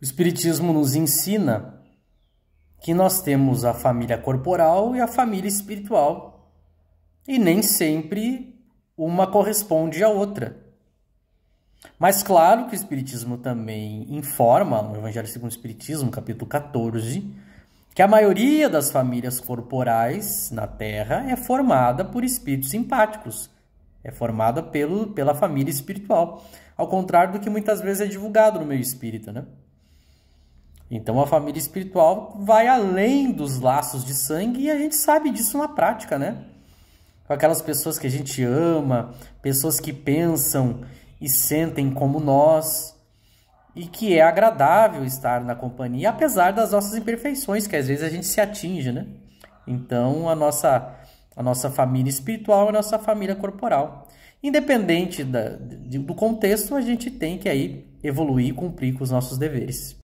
O Espiritismo nos ensina que nós temos a família corporal e a família espiritual, e nem sempre uma corresponde à outra. Mas claro que o Espiritismo também informa, no Evangelho segundo o Espiritismo, capítulo 14, que a maioria das famílias corporais na Terra é formada por espíritos simpáticos, é formada pelo, pela família espiritual, ao contrário do que muitas vezes é divulgado no meio espírita, né? Então a família espiritual vai além dos laços de sangue e a gente sabe disso na prática, né? Com aquelas pessoas que a gente ama, pessoas que pensam e sentem como nós, e que é agradável estar na companhia, apesar das nossas imperfeições, que às vezes a gente se atinge, né? Então a nossa, a nossa família espiritual é a nossa família corporal. Independente da, do contexto, a gente tem que aí evoluir e cumprir com os nossos deveres.